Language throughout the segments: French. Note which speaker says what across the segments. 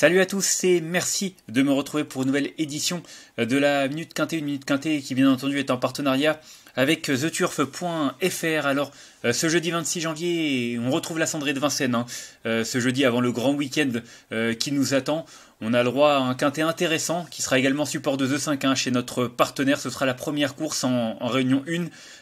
Speaker 1: Salut à tous et merci de me retrouver pour une nouvelle édition euh, de la Minute Quintée, une Minute Quintée qui bien entendu est en partenariat avec theturf.fr. Alors, euh, ce jeudi 26 janvier, on retrouve la cendrée de Vincennes. Hein. Euh, ce jeudi, avant le grand week-end euh, qui nous attend, on a le droit à un quintet intéressant qui sera également support de The 5 hein, chez notre partenaire. Ce sera la première course en, Réunion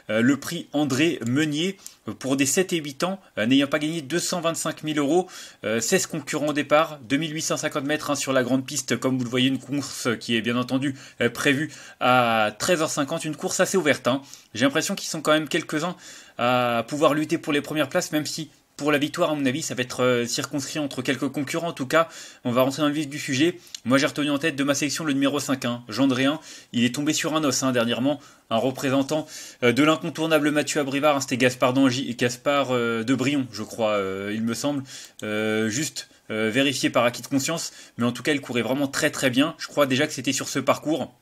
Speaker 1: 1, le prix André Meunier pour des 7 et 8 ans, n'ayant pas gagné 225 000 euros, 16 concurrents au départ, 2850 mètres hein, sur la grande piste, comme vous le voyez, une course qui est bien entendu prévue à 13h50, une course assez ouverte. J'ai l'impression qu'ils sont quand même quelques-uns à pouvoir lutter pour les premières places, même si pour la victoire, à mon avis, ça va être euh, circonscrit entre quelques concurrents. En tout cas, on va rentrer dans le vif du sujet. Moi, j'ai retenu en tête de ma section le numéro 5, hein, Jean Dréen. Il est tombé sur un os hein, dernièrement. Un représentant euh, de l'incontournable Mathieu Abrivard. Hein, c'était Gaspard, et Gaspard euh, de Brion, je crois, il me semble. juste vérifié par acquis de conscience. Mais en tout cas, il courait vraiment très très bien. Je crois déjà que c'était sur ce parcours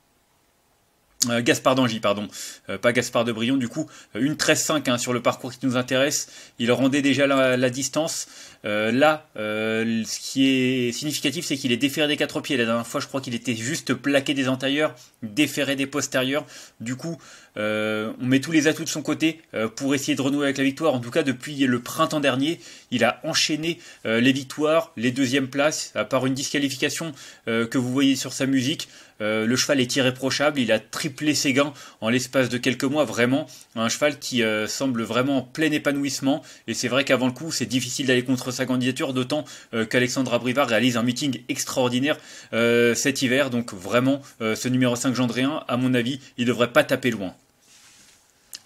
Speaker 1: euh, Gaspard d'Angy, pardon, euh, pas Gaspard de Brion, du coup, euh, une 13-5 hein, sur le parcours qui nous intéresse. Il rendait déjà la, distance. là, ce qui est significatif, c'est qu'il est déféré des quatre pieds. La dernière fois, je crois qu'il était juste plaqué des antérieurs, déféré des postérieurs. Du coup, on met tous les atouts de son côté pour essayer de renouer avec la victoire. En tout cas, depuis le printemps dernier, il a enchaîné les victoires, les deuxièmes places, à part une disqualification que vous voyez sur sa musique. Euh, le cheval est irréprochable, il a triplé ses gains en l'espace de quelques mois, vraiment. Un cheval qui euh, semble vraiment en plein épanouissement. Et c'est vrai qu'avant le coup, c'est difficile d'aller contre sa candidature, d'autant qu'Alexandre euh, qu'Alexandra réalise un meeting extraordinaire cet hiver. Donc vraiment, ce numéro 5 Gendréen, à mon avis, il devrait pas taper loin.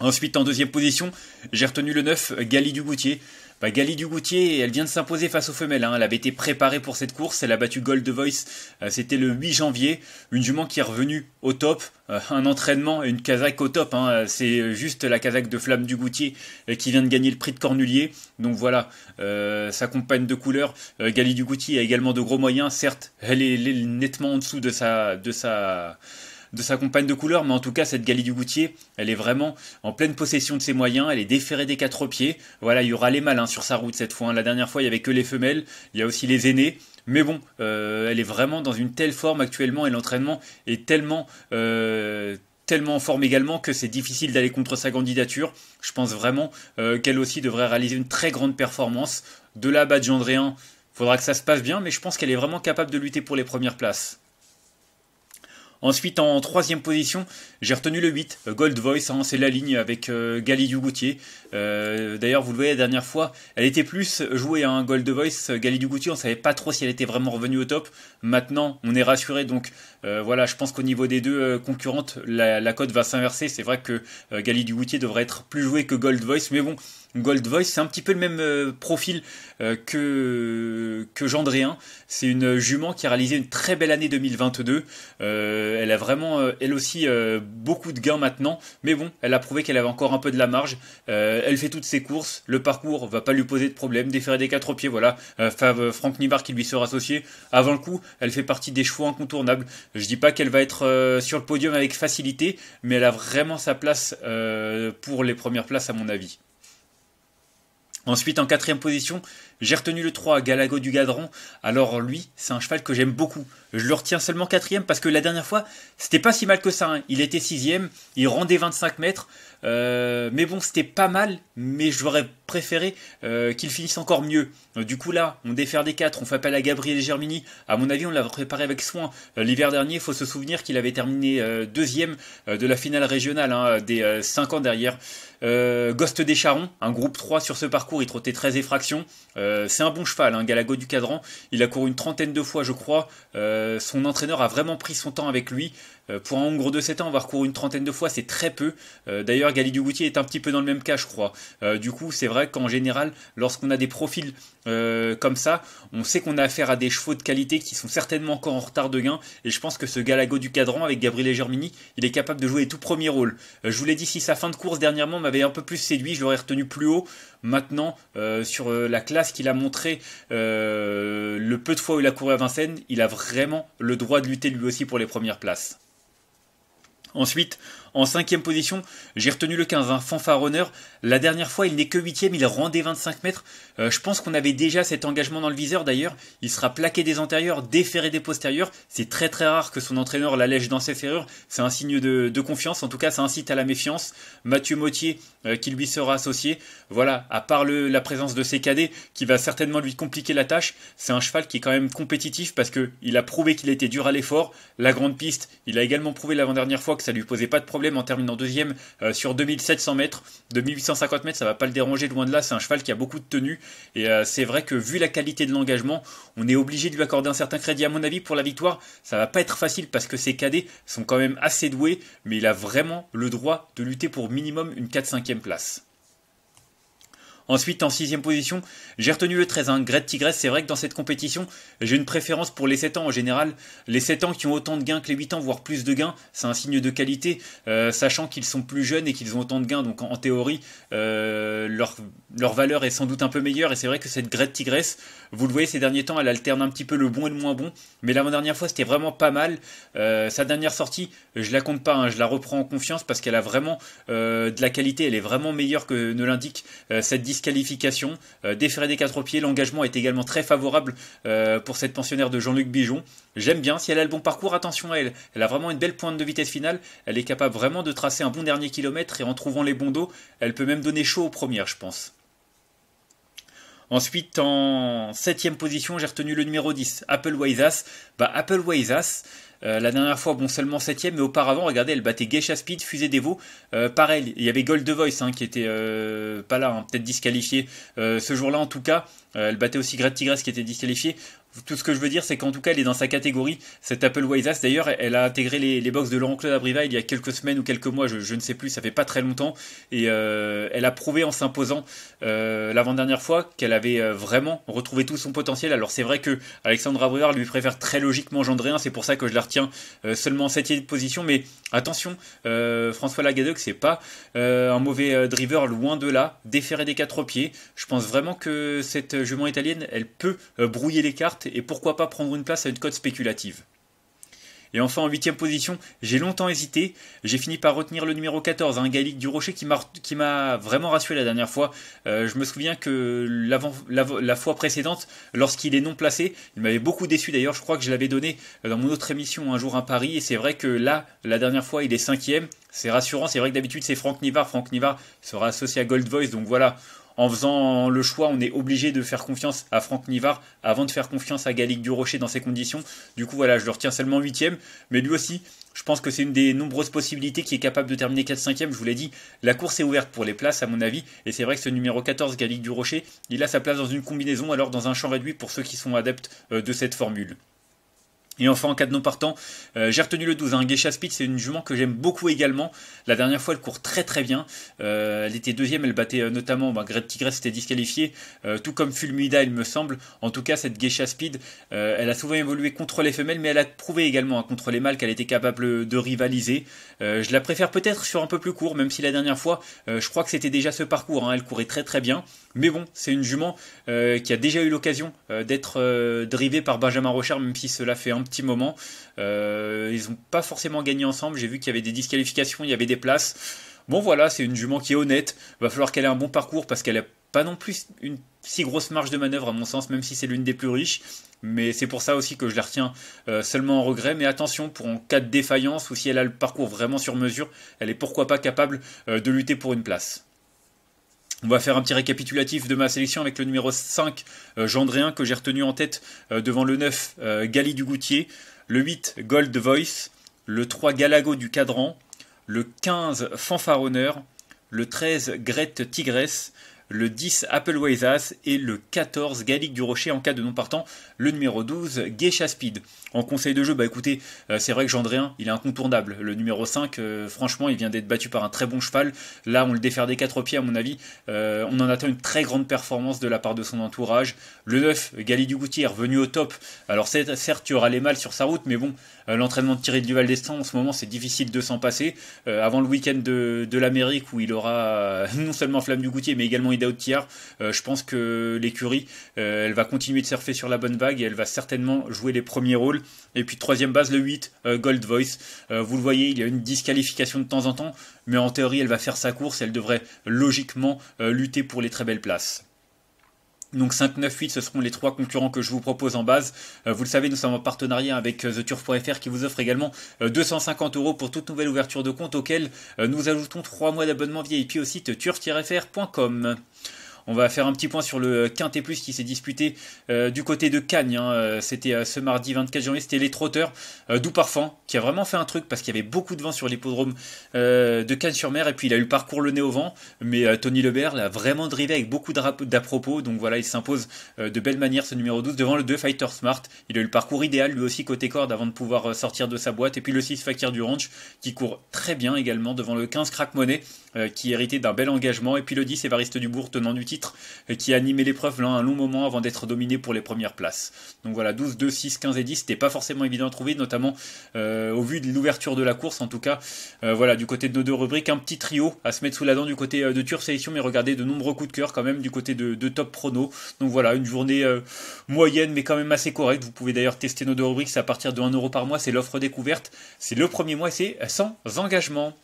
Speaker 1: Ensuite, en deuxième position, j'ai retenu le 9, Gali Dugoutier. Bah, du Dugoutier, elle vient de s'imposer face aux femelles. Hein. Elle avait été préparée pour cette course. Elle a battu Gold Voice. Euh, c'était le 8 janvier. Une jument qui est revenue au top. Euh, un entraînement et une casaque au top. Hein. C'est juste la casaque de Flamme du Goutier euh, qui vient de gagner le prix de Cornulier. Donc voilà, euh, sa compagne de couleur, Galie Dugoutier, a également de gros moyens. Certes, elle est, elle est nettement en dessous de sa, de sa de sa compagne de couleur, mais en tout cas, cette Galie du Goutier, elle est vraiment en pleine possession de ses moyens, elle est déférée des quatre pieds. Voilà, il y aura les malins hein, sur sa route cette fois. Hein. La dernière fois, il n'y avait que les femelles, il y a aussi les aînés. Mais bon, euh, elle est vraiment dans une telle forme actuellement et l'entraînement est tellement, euh, tellement en forme également que c'est difficile d'aller contre sa candidature. Je pense vraiment euh, qu'elle aussi devrait réaliser une très grande performance. De là, Badge il faudra que ça se passe bien, mais je pense qu'elle est vraiment capable de lutter pour les premières places. Ensuite, en troisième position, j'ai retenu le 8, Gold Voice, hein. c'est la ligne avec euh, Gali Goutier, Euh, D'ailleurs, vous le voyez la dernière fois, elle était plus jouée à un hein, Gold Voice. Gali Goutier, on ne savait pas trop si elle était vraiment revenue au top. Maintenant, on est rassuré. Donc euh, voilà, je pense qu'au niveau des deux euh, concurrentes, la, la cote va s'inverser. C'est vrai que euh, Gali Goutier devrait être plus jouée que Gold Voice. Mais bon, Gold Voice, c'est un petit peu le même euh, profil euh, que, que C'est une jument qui a réalisé une très belle année 2022. Euh, elle a vraiment, elle aussi, beaucoup de gains maintenant. Mais bon, elle a prouvé qu'elle avait encore un peu de la marge. elle fait toutes ses courses. Le parcours va pas lui poser de problème. déférer des quatre pieds, voilà. Fave, Franck Nibar qui lui sera associé. Avant le coup, elle fait partie des chevaux incontournables. Je dis pas qu'elle va être sur le podium avec facilité, mais elle a vraiment sa place pour les premières places à mon avis. Ensuite, en quatrième position, j'ai retenu le 3, Galago du Gadron. Alors lui, c'est un cheval que j'aime beaucoup. Je le retiens seulement quatrième parce que la dernière fois, c'était pas si mal que ça. Hein. Il était sixième, il rendait 25 mètres. Euh, mais bon, c'était pas mal, mais j'aurais préféré euh, qu'il finisse encore mieux. Euh, du coup là, on défère des 4, on fait appel à Gabriel Germini. À mon avis, on l'a préparé avec soin. L'hiver dernier, il faut se souvenir qu'il avait terminé deuxième de la finale régionale hein, des 5 ans derrière euh, Ghost des Charons, un groupe 3 sur ce parcours, il trottait 13 effractions. Euh, c'est un bon cheval, un hein, Galago du Cadran. Il a couru une trentaine de fois, je crois. Euh, son entraîneur a vraiment pris son temps avec lui. pour un Hongre de 7 ans, avoir couru une trentaine de fois, c'est très peu. D'ailleurs, du Goutier est un petit peu dans le même cas, je crois. du coup, c'est vrai qu'en général, lorsqu'on a des profils euh, comme ça. On sait qu'on a affaire à des chevaux de qualité qui sont certainement encore en retard de gain. Et je pense que ce Galago du cadran avec Gabriel Germini, il est capable de jouer les tout premiers rôles. Euh, je vous l'ai dit, si sa fin de course dernièrement m'avait un peu plus séduit, je l'aurais retenu plus haut. Maintenant, euh, sur la classe qu'il a montré, le peu de fois où il a couru à Vincennes, il a vraiment le droit de lutter lui aussi pour les premières places. Ensuite, en cinquième position, j'ai retenu le 15, un hein, fanfaronneur. La dernière fois, il n'est que huitième, il rendait 25 mètres. Euh, je pense qu'on avait déjà cet engagement dans le viseur d'ailleurs. Il sera plaqué des antérieurs, déferré des postérieurs. C'est très très rare que son entraîneur l'allège dans ses ferrures. C'est un signe de, confiance, en tout cas ça incite à la méfiance. Mathieu Mottier euh, qui lui sera associé. Voilà, à part la présence de ses cadets qui va certainement lui compliquer la tâche, c'est un cheval qui est quand même compétitif parce qu'il a prouvé qu'il était dur à l'effort. La grande piste, il a également prouvé l'avant-dernière fois que ça lui posait pas de problème en terminant deuxième euh, sur 2700 mètres. 2850 mètres, ça va pas le déranger, loin de là. C'est un cheval qui a beaucoup de tenue. Et euh, c'est vrai que vu la qualité de l'engagement, on est obligé de lui accorder un certain crédit. À mon avis, pour la victoire, ça va pas être facile parce que ses cadets sont quand même assez doués. Mais il a vraiment le droit de lutter pour minimum une 4-5e place. Ensuite, en sixième position, j'ai retenu le 13, hein, Great Tigresse. C'est vrai que dans cette compétition, j'ai une préférence pour les 7 ans en général. Les 7 ans qui ont autant de gains que les 8 ans, voire plus de gains, c'est un signe de qualité, euh, sachant qu'ils sont plus jeunes et qu'ils ont autant de gains. Donc en, théorie, euh, leur, leur, valeur est sans doute un peu meilleure. Et c'est vrai que cette grette Tigresse, vous le voyez ces derniers temps, elle alterne un petit peu le bon et le moins bon. Mais la dernière fois, c'était vraiment pas mal. Euh, sa dernière sortie, je la compte pas, hein, je la reprends en confiance parce qu'elle a vraiment de la qualité. Elle est vraiment meilleure que ne l'indique cette distance qualification, euh, déféré des quatre pieds. L'engagement est également très favorable euh, pour cette pensionnaire de Jean-Luc Bijon. J'aime bien, si elle a le bon parcours, attention à elle. Elle a vraiment une belle pointe de vitesse finale, elle est capable vraiment de tracer un bon dernier kilomètre et en trouvant les bons dos, elle peut même donner chaud aux premières, je pense. Ensuite, en septième position, j'ai retenu le numéro 10, Apple Wizas. Bah, Apple wise euh, la dernière fois, bon, seulement septième, mais auparavant, regardez, elle battait Geisha Speed, Fusée Devo. Euh, pareil, il y avait Gold The Voice hein, qui était euh, pas là, hein, peut-être disqualifié ce jour-là en tout cas. elle battait aussi Great Tigress qui était disqualifié. Tout ce que je veux dire, c'est qu'en tout cas, elle est dans sa catégorie. Cette Apple Wise d'ailleurs, elle a intégré les, les box de Laurent-Claude Abriva il y a quelques semaines ou quelques mois, je, ne sais plus, ça fait pas très longtemps. Et euh, elle a prouvé en s'imposant euh, l'avant-dernière fois qu'elle avait euh, vraiment retrouvé tout son potentiel. Alors c'est vrai que Alexandra Abriva lui préfère très logiquement un, c'est pour ça que je la retiens seulement en septième position. Mais attention, euh, François Lagadec, c'est pas un mauvais driver, loin de là, déféré des quatre pieds. Je pense vraiment que cette jument italienne, elle peut brouiller les cartes et pourquoi pas prendre une place à une cote spéculative. Et enfin, en huitième position, j'ai longtemps hésité. J'ai fini par retenir le numéro 14, un hein, Gallic du Rocher, qui m'a vraiment rassuré la dernière fois. Euh, je me souviens que la, fois précédente, lorsqu'il est non placé, il m'avait beaucoup déçu d'ailleurs. Je crois que je l'avais donné euh, dans mon autre émission un jour à Paris. Et c'est vrai que là, la dernière fois, il est cinquième. C'est rassurant. C'est vrai que d'habitude, c'est Franck Nivard. Franck Nivard sera associé à Gold Voice. Donc voilà, en faisant le choix, on est obligé de faire confiance à Franck Nivard avant de faire confiance à Gallic Durocher dans ces conditions. Du coup, voilà, je le retiens seulement 8 mais lui aussi, je pense que c'est une des nombreuses possibilités qui est capable de terminer 4-5e. Je vous l'ai dit, la course est ouverte pour les places, à mon avis. Et c'est vrai que ce numéro 14, Gallic Durocher, il a sa place dans une combinaison, alors dans un champ réduit pour ceux qui sont adeptes euh, de cette formule. Et enfin, en cas de non partant, euh, j'ai retenu le 12. Un hein. Geisha Speed, c'est une jument que j'aime beaucoup également. La dernière fois, elle court très très bien. Euh, elle était deuxième, elle battait euh, notamment bah, Tigres, c'était disqualifié, tout comme Fulmida, il me semble. En tout cas, cette Geisha Speed, elle a souvent évolué contre les femelles, mais elle a prouvé également hein, contre les mâles qu'elle était capable de rivaliser. je la préfère peut-être sur un peu plus court, même si la dernière fois, je crois que c'était déjà ce parcours. Hein. Elle courait très très bien. Mais bon, c'est une jument qui a déjà eu l'occasion d'être drivée par Benjamin Rochard, même si cela fait un petit moment. Euh, ils n'ont pas forcément gagné ensemble. J'ai vu qu'il y avait des disqualifications, il y avait des places. Bon voilà, c'est une jument qui est honnête. Va falloir qu'elle ait un bon parcours parce qu'elle n'a pas non plus une si grosse marge de manœuvre à mon sens, même si c'est l'une des plus riches. Mais c'est pour ça aussi que je la retiens euh, seulement en regret. Mais attention, pour en cas de défaillance ou si elle a le parcours vraiment sur mesure, elle est pourquoi pas capable euh, de lutter pour une place. On va faire un petit récapitulatif de ma sélection avec le numéro 5, euh, Gendréen, que j'ai retenu en tête euh, devant le 9, euh, Gali du Goutier, le 8, Gold Voice, le 3, Galago du Cadran, le 15, Fanfaronneur, le 13, Grette Tigresse, le 10 Apple et le 14 Gallic du Rocher en cas de non partant, le numéro 12 Geisha Speed. En conseil de jeu, bah écoutez, euh, c'est vrai que Jean-Dréen, il est incontournable. Le numéro 5, euh, franchement, il vient d'être battu par un très bon cheval. Là, on le défère des quatre pieds, à mon avis. Euh, on en attend une très grande performance de la part de son entourage. Le 9, du Goutier, revenu au top. Alors certes, tu y aura les mal sur sa route, mais bon, l'entraînement de Thierry Duval d'Estaing, en ce moment, c'est difficile de s'en passer. avant le week-end de, de l'Amérique, où il aura non seulement Flamme du Goutier, mais également without euh, je pense que l'écurie, euh, elle va continuer de surfer sur la bonne vague et elle va certainement jouer les premiers rôles. Et puis troisième base, le 8, euh, Gold Voice. vous le voyez, il y a une disqualification de temps en temps, mais en théorie, elle va faire sa course, elle devrait logiquement lutter pour les très belles places. Donc 5, 9, 8, ce seront les trois concurrents que je vous propose en base. Euh, vous le savez, nous sommes en partenariat avec euh, TheTurf.fr qui vous offre également 250 euh, euros pour toute nouvelle ouverture de compte auquel nous ajoutons trois mois d'abonnement VIP au site turf-fr.com. On va faire un petit point sur le Quintet Plus qui s'est disputé euh, du côté de Cannes hein. euh, C'était euh, ce mardi 24 janvier, c'était les trotteurs d'où qui a vraiment fait un truc parce qu'il y avait beaucoup de vent sur l'hippodrome de cannes sur mer et puis il a eu le parcours le nez au vent. Mais Tony Lebert l'a vraiment drivé avec beaucoup d'à-propos. Donc voilà, il s'impose de belle manière ce numéro 12 devant le 2 Fighter Smart. Il a eu le parcours idéal lui aussi côté corde avant de pouvoir sortir de sa boîte. Et puis le 6 Fakir du Ranch qui court très bien également devant le 15 Crack Money qui héritait d'un bel engagement. Et puis le 10 Sévariste Dubourg tenant du titre euh, qui a animé l'épreuve un long moment avant d'être dominé pour les premières places. Donc voilà, 12, 2, 6, 15 et 10, c'était pas forcément évident à trouver, notamment euh, au vu de l'ouverture de la course. En tout cas, euh, voilà, du côté de nos deux rubriques, un petit trio à se mettre sous la dent du côté de Tur Sélection, mais regardez de nombreux coups de cœur quand même du côté de, Top Prono. Donc voilà, une journée moyenne, mais quand même assez correcte. Vous pouvez d'ailleurs tester nos deux rubriques, à partir de 1€ par mois, c'est l'offre découverte. C'est le premier mois, c'est sans engagement.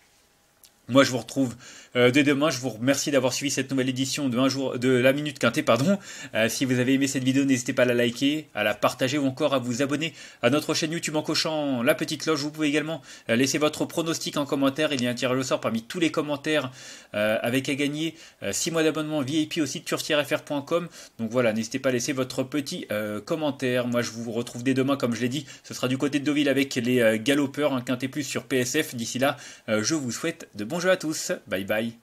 Speaker 1: Moi, je vous retrouve euh, dès demain. Je vous remercie d'avoir suivi cette nouvelle édition de un jour de la minute quintée. Pardon. Euh, si vous avez aimé cette vidéo, n'hésitez pas à la liker, à la partager ou encore à vous abonner à notre chaîne YouTube en cochant la petite cloche. Vous pouvez également euh, laisser votre pronostic en commentaire. Il y a un tirage au sort parmi tous les commentaires avec à gagner 6 mois d'abonnement VIP au site turfrfr.com. Donc voilà, n'hésitez pas à laisser votre petit commentaire. Moi, je vous retrouve dès demain, comme je l'ai dit. Ce sera du côté de Deauville avec les galopeurs, un plus sur PSF. D'ici là, je vous souhaite de bonnes Bonjour jeu à tous, bye bye